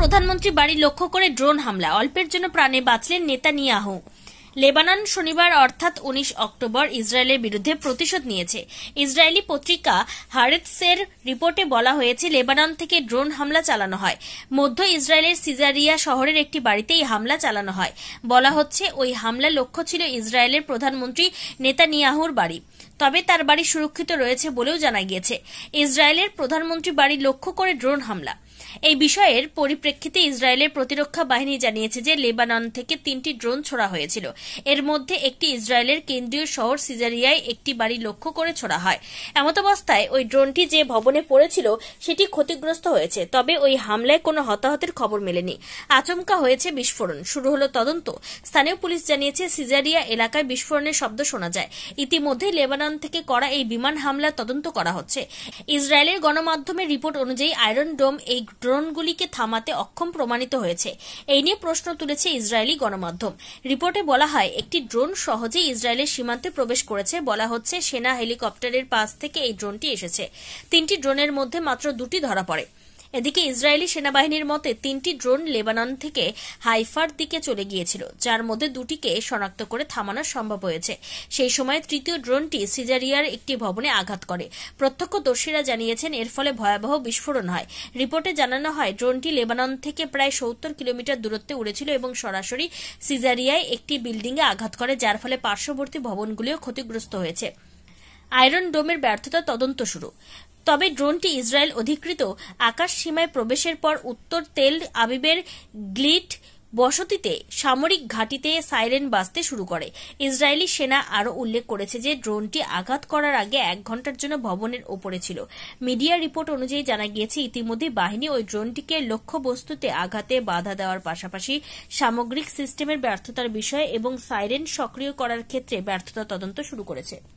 প্রধানমন্ত্রী বাড়ি লক্ষ্য করে ড্রোন হামলা অল্পের জন্য প্রাণে বাঁচলেন নেতানিয়াহু লেবানন শনিবার অর্থাৎ উনিশ অক্টোবর ইসরায়েলের বিরুদ্ধে প্রতিশোধ নিয়েছে ইসরায়েলি পত্রিকা হারেৎসের রিপোর্টে বলা হয়েছে লেবানন থেকে ড্রোন হামলা চালানো হয় মধ্য ইসরায়েলের সিজারিয়া শহরের একটি বাড়িতে এই হামলা চালানো হয় বলা হচ্ছে ওই হামলা লক্ষ্য ছিল ইসরায়েলের প্রধানমন্ত্রী নেতানিয়াহুর বাড়ি তবে তার বাড়ি সুরক্ষিত রয়েছে বলেও জানা গিয়েছে ইসরায়েলের প্রধানমন্ত্রী বাড়ি লক্ষ্য করে ড্রোন হামলা এই বিষয়ের পরিপ্রেক্ষিতে ইসরায়েলের প্রতিরক্ষা বাহিনী জানিয়েছে যে লেবানন থেকে তিনটি ড্রোন ছোড়া হয়েছিল এর মধ্যে একটি ইসরায়েলের কেন্দ্রীয় শহর সিজারিয়ায় একটি বাড়ি লক্ষ্য করে ছোড়া হয় এমতাবস্থায় ওই ড্রোনটি যে ভবনে পড়েছিল সেটি ক্ষতিগ্রস্ত হয়েছে তবে ওই হামলায় কোনো হতাহতের খবর মেলেনি আচমকা হয়েছে বিস্ফোরণ শুরু হলো তদন্ত স্থানীয় পুলিশ জানিয়েছে সিজারিয়া এলাকায় বিস্ফোরণের শব্দ শোনা যায় ইতিমধ্যে লেবানন ইরান থেকে করা এই বিমান হামলা তদন্ত করা হচ্ছে ইসরায়েলের গণমাধ্যমের রিপোর্ট অনুযায়ী আয়রন ডোম এই ড্রোনগুলিকে থামাতে অক্ষম প্রমাণিত হয়েছে এই নিয়ে প্রশ্ন তুলেছে ইসরায়েলি গণমাধ্যম রিপোর্টে বলা হয় একটি ড্রোন সহজেই ইসরায়েলের সীমান্তে প্রবেশ করেছে বলা হচ্ছে সেনা হেলিকপ্টারের পাশ থেকে এই ড্রোনটি এসেছে তিনটি ড্রোনের মধ্যে মাত্র দুটি ধরা পড়ে এদিকে ইসরায়েলি সেনাবাহিনীর মতে তিনটি ড্রোন লেবানন থেকে হাইফার দিকে চলে গিয়েছিল যার মধ্যে দুটিকে শনাক্ত করে থামানো সম্ভব হয়েছে সেই সময় তৃতীয় ড্রোনটি সিজারিয়ার একটি ভবনে আঘাত করে প্রত্যক্ষদর্শীরা জানিয়েছেন এর ফলে ভয়াবহ বিস্ফোরণ হয় রিপোর্টে জানানো হয় ড্রোনটি লেবানন থেকে প্রায় সত্তর কিলোমিটার দূরত্বে উড়েছিল এবং সরাসরি সিজারিয়ায় একটি বিল্ডিংয়ে আঘাত করে যার ফলে পার্শ্ববর্তী ভবনগুলিও ক্ষতিগ্রস্ত হয়েছে আয়রন ডোমের ব্যর্থতা তদন্ত শুরু তবে ড্রোনটি ইসরায়েল অধিকৃত আকাশ সীমায় প্রবেশের পর উত্তর তেল আবিবের গ্লিট বসতিতে সামরিক ঘাঁটিতে সাইরেন বাজতে শুরু করে ইসরায়েলি সেনা আরও উল্লেখ করেছে যে ড্রোনটি আঘাত করার আগে এক ঘন্টার জন্য ভবনের ওপরে ছিল মিডিয়া রিপোর্ট অনুযায়ী জানা গিয়েছে ইতিমধ্যে বাহিনী ওই ড্রোনটিকে লক্ষ্যবস্তুতে আঘাতে বাধা দেওয়ার পাশাপাশি সামগ্রিক সিস্টেমের ব্যর্থতার বিষয়ে এবং সাইরেন সক্রিয় করার ক্ষেত্রে ব্যর্থতা তদন্ত শুরু করেছে